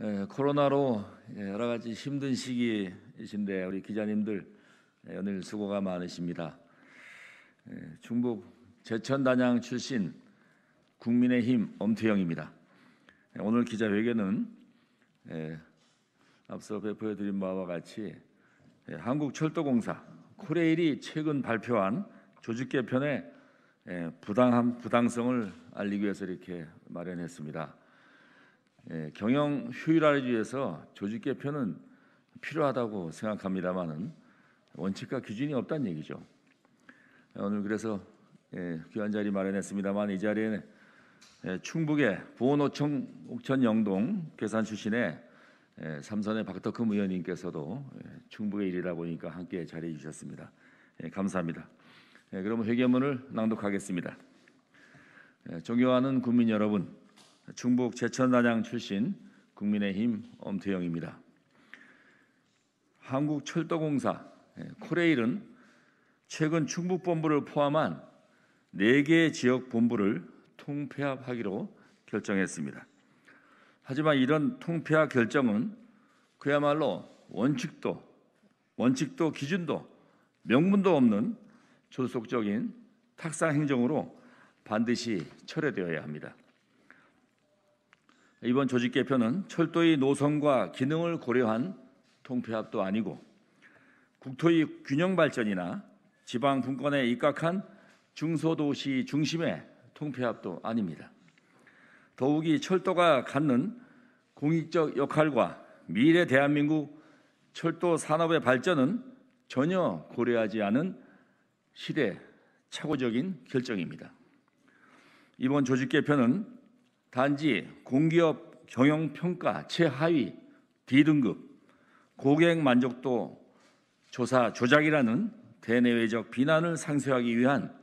예, 코로나로 예, 여러 가지 힘든 시기이신데 우리 기자님들 연일 예, 수고가 많으십니다. 예, 중북 제천 단양 출신 국민의힘 엄태영입니다. 예, 오늘 기자회견은 예, 앞서 배포해드린 바와 같이 예, 한국철도공사 코레일이 최근 발표한 조직 개편의 예, 부당함 부당성을 알리기 위해서 이렇게 마련했습니다. 예, 경영 효율화를 위해서 조직 개편은 필요하다고 생각합니다만은 원칙과 기준이 없다는 얘기죠. 예, 오늘 그래서 예, 귀한 자리 마련했습니다만 이 자리에 충북의 보원호청 옥천 영동 괴산 출신의 삼선의 박덕흠 의원님께서도 충북의 일이다 보니까 함께 자리해 주셨습니다. 감사합니다. 그러면 회계문을 낭독하겠습니다. 존경하는 국민 여러분, 중북 제천단양 출신 국민의힘 엄태영입니다. 한국철도공사 예, 코레일은 최근 충북 본부를 포함한 4개 지역 본부를 통폐합하기로 결정했습니다. 하지만 이런 통폐합 결정은 그야말로 원칙도 원칙도 기준도 명분도 없는 조속적인 탁상 행정으로 반드시 철회되어야 합니다. 이번 조직 개편은 철도의 노선과 기능을 고려한 통폐합도 아니고 국토의 균형 발전이나 지방 분권에 입각한 중소도시 중심의 통폐합도 아닙니다. 더욱이 철도가 갖는 공익적 역할과 미래 대한민국 철도 산업의 발전은 전혀 고려하지 않은 시대 착오적인 결정입니다. 이번 조직 개편은 단지 공기업 경영 평가 최하위 D등급 고객 만족도 조사 조작이라는 대내외적 비난을 상쇄하기 위한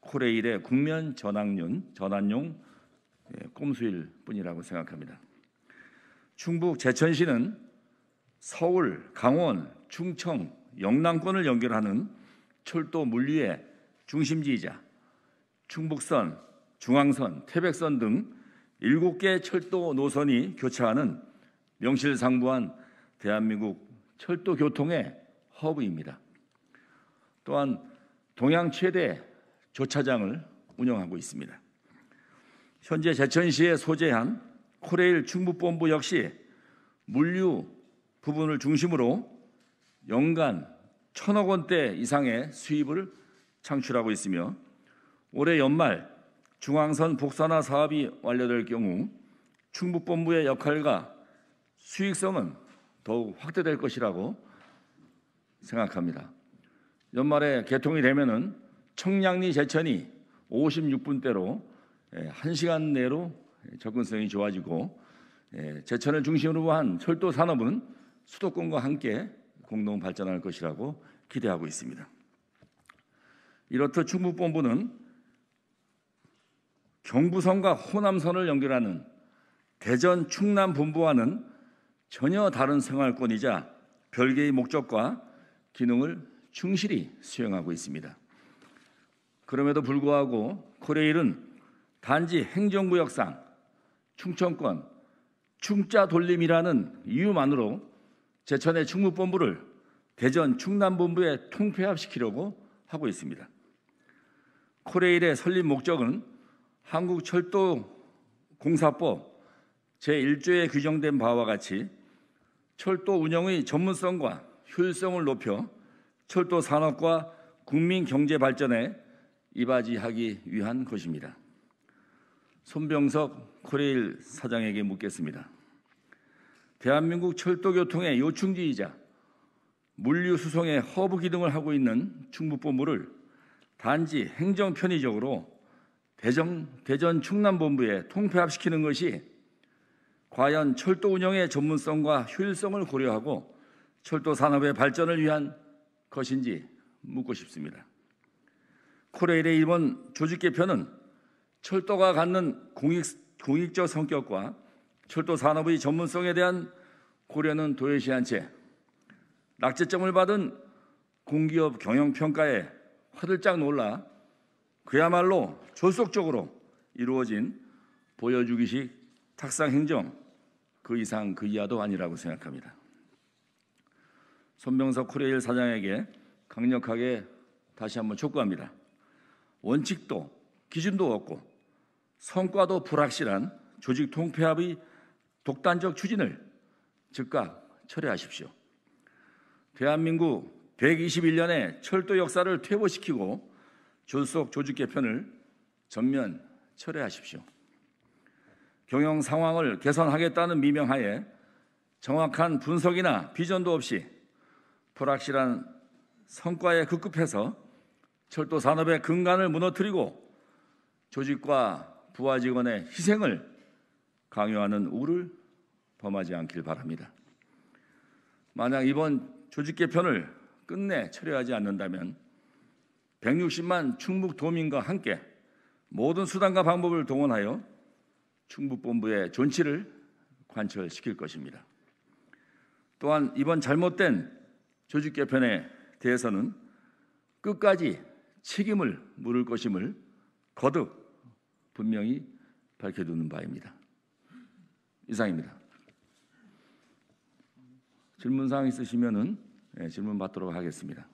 코레일의 국면 전환용, 전환용 예, 꼼수일 뿐이라고 생각합니다. 충북 제천시는 서울, 강원, 충청, 영남권을 연결하는 철도 물류의 중심지이자 충북선 중앙선, 태백선 등 7개 철도 노선이 교차하는 명실상부한 대한민국 철도 교통의 허브입니다. 또한 동양 최대 조차장을 운영하고 있습니다. 현재 제천시에 소재한 코레일 충북본부 역시 물류 부분을 중심으로 연간 천억 원대 이상의 수입을 창출하고 있으며 올해 연말 중앙선 복사나 사업이 완료될 경우 충북본부의 역할과 수익성은 더욱 확대될 것이라고 생각합니다. 연말에 개통이 되면 청량리 제천이 56분대로 1시간 예, 내로 접근성이 좋아지고 예, 제천을 중심으로 한 철도 산업은 수도권과 함께 공동 발전할 것이라고 기대하고 있습니다. 이렇듯 충북본부는 종부선과 호남선을 연결하는 대전 충남 본부와는 전혀 다른 생활권이자 별개의 목적과 기능을 충실히 수행하고 있습니다. 그럼에도 불구하고 코레일은 단지 행정구역상 충청권 충자 돌림이라는 이유만으로 제천의 충무본부를 대전 충남본부에 통폐합시키려고 하고 있습니다. 코레일의 설립 목적은 한국철도공사법 제1조에 규정된 바와 같이 철도 운영의 전문성과 효율성을 높여 철도 산업과 국민 경제 발전에 이바지하기 위한 것입니다. 손병석 코레일 사장에게 묻겠습니다. 대한민국 철도교통의 요충지이자 물류 수송의 허브 기능을 하고 있는 중부 본부를 단지 행정 편의적으로 대전, 대전 충남본부에 통폐합시키는 것이 과연 철도 운영의 전문성과 효율성을 고려하고 철도 산업의 발전을 위한 것인지 묻고 싶습니다. 코레일의 이번 조직 개편은 철도가 갖는 공익, 공익적 성격과 철도 산업의 전문성에 대한 고려는 도외시한 채 낙제점을 받은 공기업 경영평가에 화들짝 놀라 그야말로 조속적으로 이루어진 보여주기식 탁상 행정 그 이상 그 이하도 아니라고 생각합니다. 손병석 코레일 사장에게 강력하게 다시 한번 촉구합니다. 원칙도 기준도 없고 성과도 불확실한 조직 통폐합의 독단적 추진을 즉각 철회하십시오. 대한민국 121년의 철도 역사를 퇴보시키고 존속 조직 개편을 전면 철회하십시오. 경영 상황을 개선하겠다는 미명하에 정확한 분석이나 비전도 없이 불확실한 성과에 급급해서 철도 산업의 근간을 무너뜨리고 조직과 부하 직원의 희생을 강요하는 우를 범하지 않길 바랍니다. 만약 이번 조직 개편을 끝내 철회하지 않는다면 160만 충북 도민과 함께 모든 수단과 방법을 동원하여 충북 본부의 존치를 관철시킬 것입니다. 또한 이번 잘못된 조직 개편에 대해서는 끝까지 책임을 물을 것임을 거듭 분명히 밝혀두는 바입니다. 이상입니다. 질문사항 있으시면 예, 질문 받도록 하겠습니다.